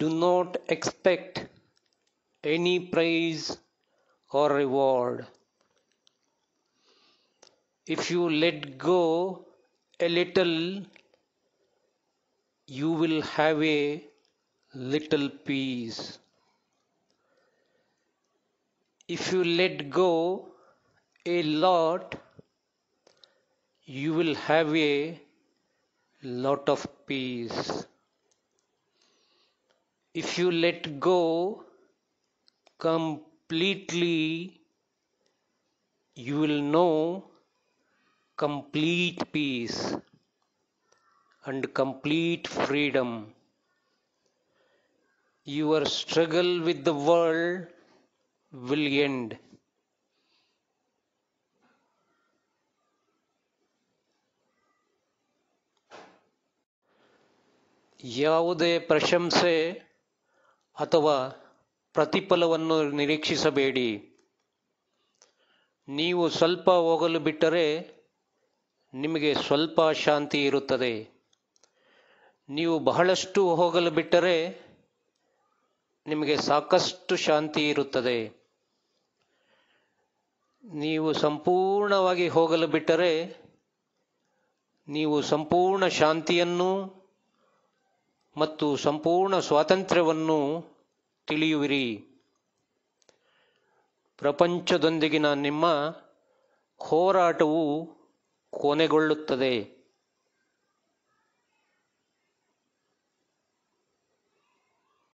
do not expect any praise or reward. If you let go a little, you will have a little peace. If you let go a lot, you will have a lot of peace if you let go completely, you will know complete peace and complete freedom. Your struggle with the world will end. ಯಾವುದೇ ಪ್ರಶಂಸೆ ಅಥವಾ ಪ್ರತಿಫಲವನ್ನು ನಿರೀಕ್ಷಿಸಬೇಡಿ ನೀವು ಸ್ವಲ್ಪ ಹೋಗಲು ಬಿಟ್ಟರೆ ನಿಮಗೆ ಸ್ವಲ್ಪ ಶಾಂತಿ ಇರುತ್ತದೆ ನೀವು ಬಹಳಷ್ಟು ಹೋಗಲು ಬಿಟ್ಟರೆ ನಿಮಗೆ ಸಾಕಷ್ಟು ಶಾಂತಿ ಇರುತ್ತದೆ ನೀವು ಸಂಪೂರ್ಣವಾಗಿ ಹೋಗಲು ಬಿಟ್ಟರೆ ನೀವು ಸಂಪೂರ್ಣ ಶಾಂತಿಯನ್ನು ಮತ್ತು ಸಂಪೂರ್ಣ ಸ್ವಾತಂತ್ರ್ಯವನ್ನು ತಿಳಿಯುವಿರಿ ಪ್ರಪಂಚದೊಂದಿಗಿನ ನಿಮ್ಮ ಹೋರಾಟವು ಕೊನೆಗೊಳ್ಳುತ್ತದೆ